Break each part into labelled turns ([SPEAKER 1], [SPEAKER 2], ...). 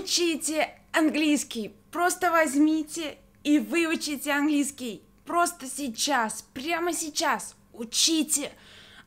[SPEAKER 1] учите английский. Просто возьмите и выучите английский. Просто сейчас, прямо сейчас учите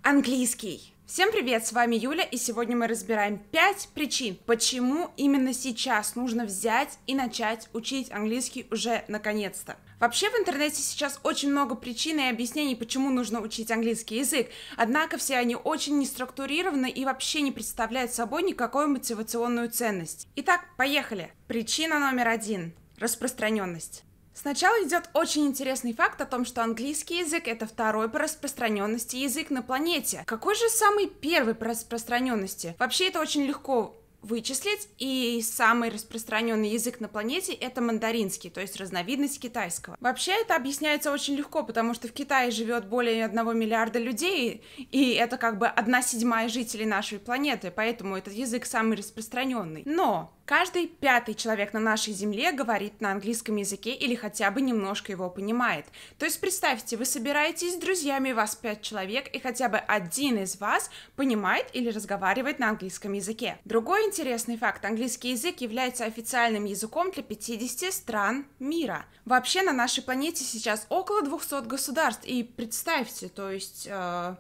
[SPEAKER 1] английский. Всем привет, с вами Юля, и сегодня мы разбираем 5 причин, почему именно сейчас нужно взять и начать учить английский уже наконец-то. Вообще в интернете сейчас очень много причин и объяснений, почему нужно учить английский язык, однако все они очень неструктурированы и вообще не представляют собой никакой мотивационную ценность. Итак, поехали! Причина номер один – распространенность. Сначала идет очень интересный факт о том, что английский язык это второй по распространенности язык на планете. Какой же самый первый по распространенности? Вообще это очень легко вычислить, и самый распространенный язык на планете это мандаринский, то есть разновидность китайского. Вообще это объясняется очень легко, потому что в Китае живет более 1 миллиарда людей, и это как бы одна седьмая жителей нашей планеты, поэтому этот язык самый распространенный. Но Каждый пятый человек на нашей земле говорит на английском языке или хотя бы немножко его понимает. То есть представьте, вы собираетесь с друзьями, вас пять человек, и хотя бы один из вас понимает или разговаривает на английском языке. Другой интересный факт. Английский язык является официальным языком для 50 стран мира. Вообще на нашей планете сейчас около 200 государств. И представьте, то есть... Э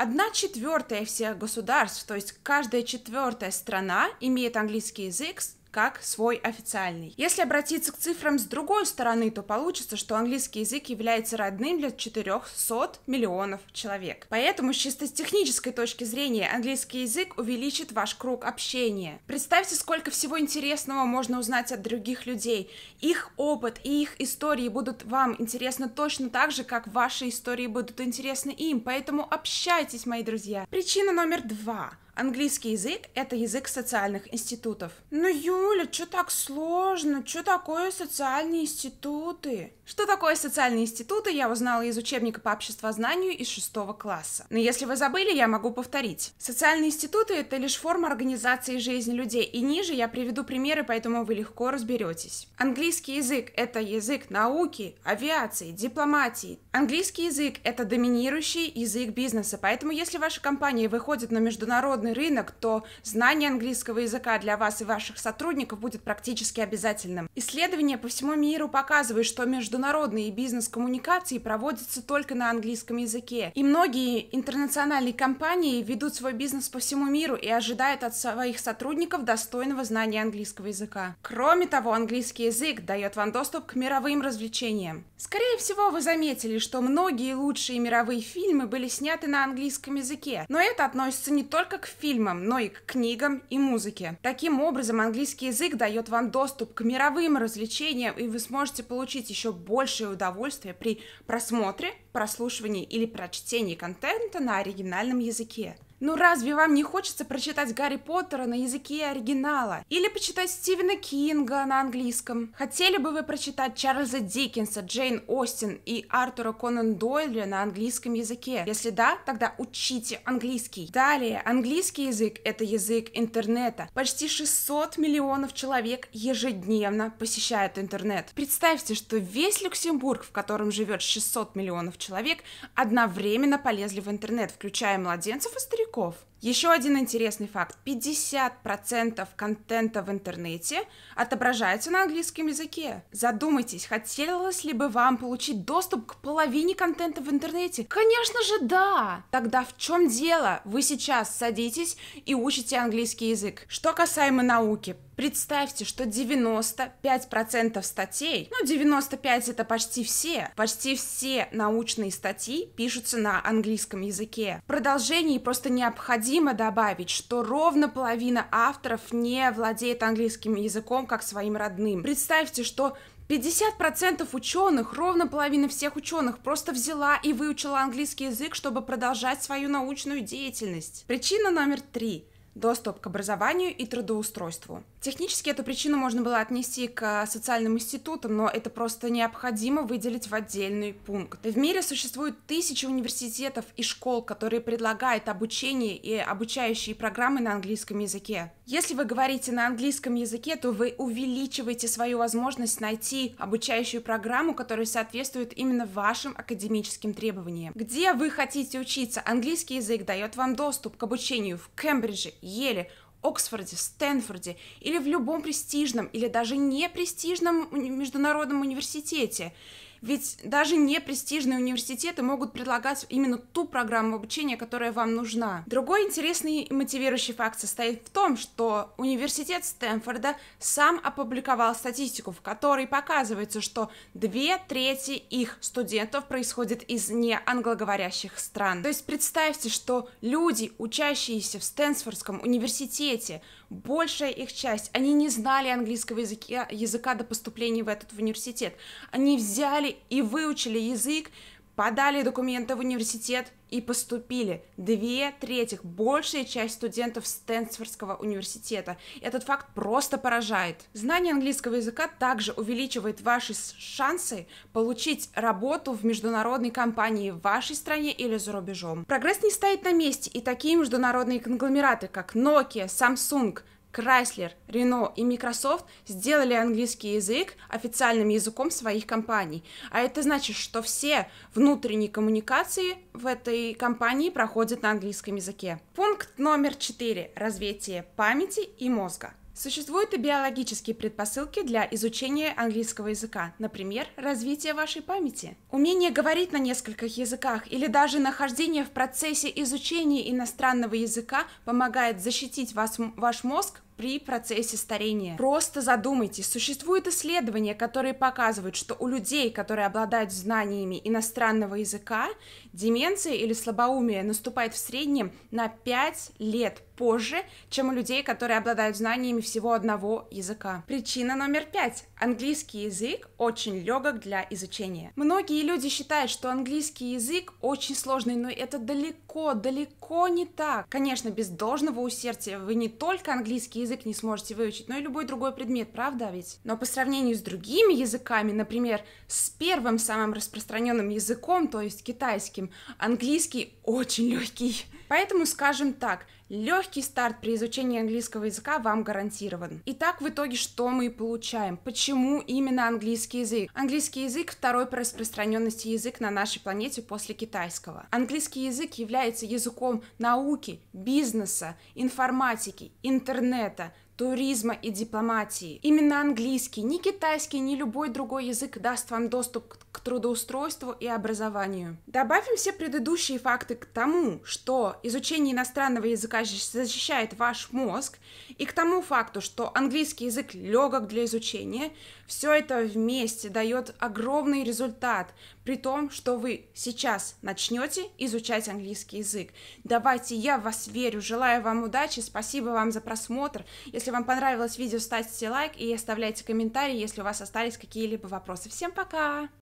[SPEAKER 1] Одна четвертая всех государств, то есть каждая четвертая страна имеет английский язык как свой официальный. Если обратиться к цифрам с другой стороны, то получится, что английский язык является родным для 400 миллионов человек. Поэтому с чисто технической точки зрения английский язык увеличит ваш круг общения. Представьте, сколько всего интересного можно узнать от других людей. Их опыт и их истории будут вам интересны точно так же, как ваши истории будут интересны им. Поэтому общайтесь, мои друзья. Причина номер два. Английский язык – это язык социальных институтов. Ну, Юля, что так сложно? Что такое социальные институты? Что такое социальные институты, я узнала из учебника по обществознанию из шестого класса. Но если вы забыли, я могу повторить. Социальные институты – это лишь форма организации жизни людей, и ниже я приведу примеры, поэтому вы легко разберетесь. Английский язык – это язык науки, авиации, дипломатии. Английский язык – это доминирующий язык бизнеса, поэтому если ваша компания выходит на международный свободный рынок, то знание английского языка для вас и ваших сотрудников будет практически обязательным. Исследования по всему миру показывают, что международные бизнес-коммуникации проводятся только на английском языке. И многие интернациональные компании ведут свой бизнес по всему миру и ожидают от своих сотрудников достойного знания английского языка. Кроме того, английский язык дает вам доступ к мировым развлечениям. Скорее всего, вы заметили, что многие лучшие мировые фильмы были сняты на английском языке, но это относится не только к фильмам, но и к книгам и музыке. Таким образом, английский язык дает вам доступ к мировым развлечениям, и вы сможете получить еще большее удовольствие при просмотре, прослушивании или прочтении контента на оригинальном языке. Ну разве вам не хочется прочитать Гарри Поттера на языке оригинала? Или почитать Стивена Кинга на английском? Хотели бы вы прочитать Чарльза Диккенса, Джейн Остин и Артура Конан Дойля на английском языке? Если да, тогда учите английский. Далее, английский язык — это язык интернета. Почти 600 миллионов человек ежедневно посещают интернет. Представьте, что весь Люксембург, в котором живет 600 миллионов человек, одновременно полезли в интернет, включая младенцев и стариков учеников – еще один интересный факт. 50% контента в интернете отображается на английском языке. Задумайтесь, хотелось ли бы вам получить доступ к половине контента в интернете? Конечно же, да! Тогда в чем дело? Вы сейчас садитесь и учите английский язык. Что касаемо науки, Представьте, что 95% статей, ну 95 это почти все, почти все научные статьи пишутся на английском языке. Продолжение просто необходимо необходимо добавить, что ровно половина авторов не владеет английским языком как своим родным. Представьте, что 50% ученых, ровно половина всех ученых, просто взяла и выучила английский язык, чтобы продолжать свою научную деятельность. Причина номер три – доступ к образованию и трудоустройству. Технически эту причину можно было отнести к а, социальным институтам, но это просто необходимо выделить в отдельный пункт. В мире существует тысячи университетов и школ, которые предлагают обучение и обучающие программы на английском языке. Если вы говорите на английском языке, то вы увеличиваете свою возможность найти обучающую программу, которая соответствует именно вашим академическим требованиям. Где вы хотите учиться, английский язык дает вам доступ к обучению в Кембридже, Еле, Оксфорде, Стэнфорде или в любом престижном или даже непрестижном международном университете. Ведь даже непрестижные университеты могут предлагать именно ту программу обучения, которая вам нужна. Другой интересный и мотивирующий факт состоит в том, что университет Стэнфорда сам опубликовал статистику, в которой показывается, что две трети их студентов происходит из неанглоговорящих стран. То есть представьте, что люди, учащиеся в Стэнфордском университете, большая их часть, они не знали английского языка, языка до поступления в этот университет. Они взяли и выучили язык, подали документы в университет и поступили. Две трети, большая часть студентов Стэнсфордского университета. Этот факт просто поражает. Знание английского языка также увеличивает ваши шансы получить работу в международной компании в вашей стране или за рубежом. Прогресс не стоит на месте, и такие международные конгломераты, как Nokia, Samsung, Chrysler, Renault и Microsoft сделали английский язык официальным языком своих компаний. А это значит, что все внутренние коммуникации в этой компании проходят на английском языке. Пункт номер четыре. Развитие памяти и мозга. Существуют и биологические предпосылки для изучения английского языка, например, развитие вашей памяти. Умение говорить на нескольких языках или даже нахождение в процессе изучения иностранного языка помогает защитить вас, ваш мозг при процессе старения. Просто задумайтесь, существуют исследования, которые показывают, что у людей, которые обладают знаниями иностранного языка, деменция или слабоумие наступает в среднем на 5 лет позже, чем у людей, которые обладают знаниями всего одного языка. Причина номер пять. Английский язык очень легок для изучения. Многие люди считают, что английский язык очень сложный, но это далеко, далеко не так. Конечно, без должного усердия вы не только английский язык не сможете выучить, но и любой другой предмет, правда ведь? Но по сравнению с другими языками, например, с первым самым распространенным языком, то есть китайским, английский очень легкий. Поэтому скажем так, Легкий старт при изучении английского языка вам гарантирован. Итак, в итоге что мы получаем? Почему именно английский язык? Английский язык второй по распространенности язык на нашей планете после китайского. Английский язык является языком науки, бизнеса, информатики, интернета, туризма и дипломатии. Именно английский, ни китайский, ни любой другой язык даст вам доступ к трудоустройству и образованию. Добавим все предыдущие факты к тому, что изучение иностранного языка защищает ваш мозг, и к тому факту, что английский язык легок для изучения, все это вместе дает огромный результат, при том, что вы сейчас начнете изучать английский язык. Давайте, я в вас верю, желаю вам удачи, спасибо вам за просмотр. Если если вам понравилось видео, ставьте лайк и оставляйте комментарии, если у вас остались какие-либо вопросы. Всем пока!